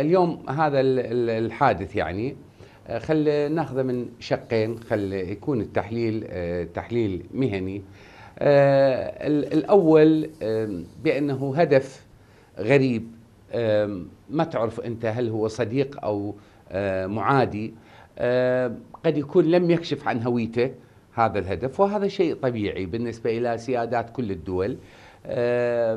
اليوم هذا الحادث يعني آه، خل ناخذه من شقين خل يكون التحليل آه، تحليل مهني آه، الاول بانه هدف غريب ما تعرف انت هل هو صديق او معادي قد يكون لم يكشف عن هويته هذا الهدف وهذا شيء طبيعي بالنسبه الى سيادات كل الدول آه،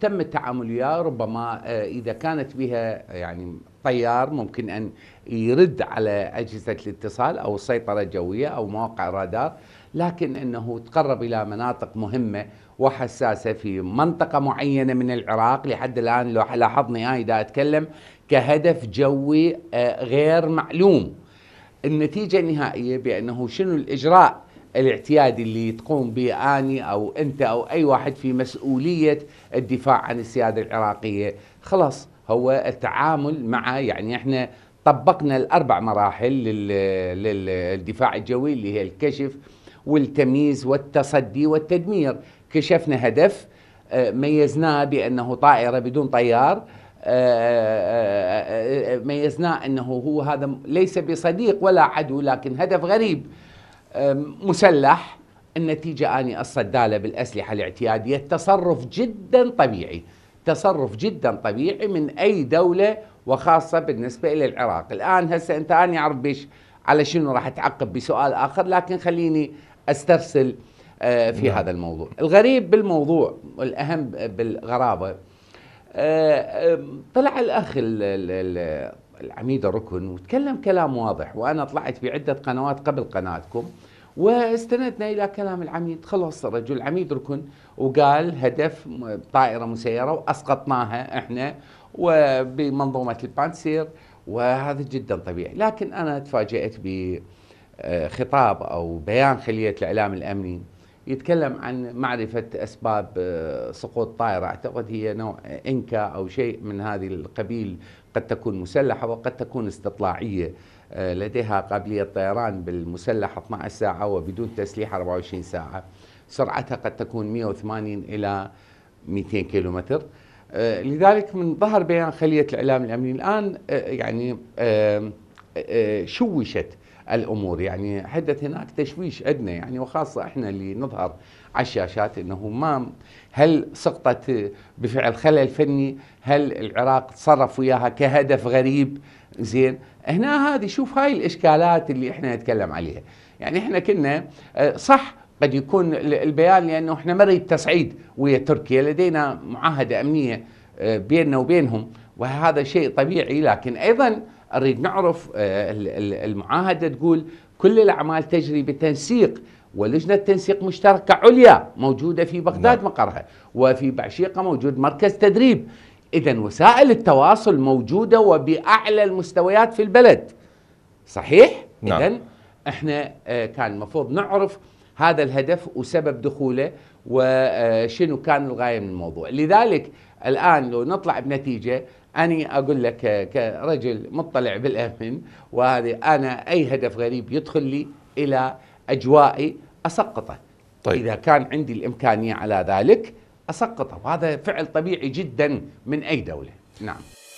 تم التعامل وياه ربما آه، اذا كانت بها يعني طيار ممكن ان يرد على اجهزه الاتصال او السيطره الجويه او مواقع الرادار لكن انه تقرب الى مناطق مهمه وحساسه في منطقه معينه من العراق لحد الان لو لاحظني انا اذا اتكلم كهدف جوي آه، غير معلوم النتيجه النهائيه بانه شنو الاجراء الاعتيادي اللي تقوم به اني او انت او اي واحد في مسؤوليه الدفاع عن السياده العراقيه خلاص هو التعامل مع يعني احنا طبقنا الاربع مراحل للدفاع الجوي اللي هي الكشف والتمييز والتصدي والتدمير كشفنا هدف آه، ميزناه بانه طائره بدون طيار آه، آه، ميزناه انه هو هذا ليس بصديق ولا عدو لكن هدف غريب مسلح النتيجة أني الصدالة بالأسلحة الاعتيادية التصرف جدا طبيعي تصرف جدا طبيعي من أي دولة وخاصة بالنسبة إلى العراق الآن هسه أنت أنا أعرف بيش على شنو راح تعقب بسؤال آخر لكن خليني أسترسل آه، في نعم. هذا الموضوع الغريب بالموضوع والأهم بالغرابة آه، طلع الأخ العميد ركن وتكلم كلام واضح وأنا طلعت بعدة قنوات قبل قناتكم واستندنا إلى كلام العميد خلص الرجل عميد ركن وقال هدف طائرة مسيرة وأسقطناها إحنا وبمنظومة البانسير وهذا جدا طبيعي لكن أنا تفاجأت بخطاب أو بيان خلية الإعلام الأمني يتكلم عن معرفة أسباب آه، سقوط طائرة أعتقد هي نوع إنكا أو شيء من هذه القبيل قد تكون مسلحة وقد تكون استطلاعية آه، لديها قابلية طيران بالمسلحة 12 ساعة وبدون تسليح 24 ساعة سرعتها قد تكون 180 إلى 200 كيلومتر آه، لذلك من ظهر بيان خلية الإعلام الأمني الآن يعني شوشت الامور يعني حدث هناك تشويش عندنا يعني وخاصه احنا اللي نظهر على الشاشات انه ما هل سقطت بفعل خلل فني؟ هل العراق تصرف وياها كهدف غريب؟ زين هنا هذه شوف هاي الاشكالات اللي احنا نتكلم عليها يعني احنا كنا آه، صح قد يكون البيان لانه احنا مريد تصعيد ويا تركيا لدينا معاهده امنيه آه، بيننا وبينهم وهذا شيء طبيعي لكن ايضا اريد نعرف آه، المعاهده تقول كل الاعمال تجري بتنسيق ولجنه تنسيق مشتركه عليا موجوده في بغداد نعم. مقرها وفي بعشيقه موجود مركز تدريب اذا وسائل التواصل موجوده وباعلى المستويات في البلد صحيح نعم. اذا احنا آه، كان المفروض نعرف هذا الهدف وسبب دخوله وشنو كان الغايه من الموضوع لذلك الان لو نطلع بنتيجه أنا أقول لك كرجل مطلع بالأمن وهذه أنا أي هدف غريب يدخل لي إلى أجوائي أسقطه طيب. إذا كان عندي الإمكانية على ذلك أسقطه وهذا فعل طبيعي جدا من أي دولة نعم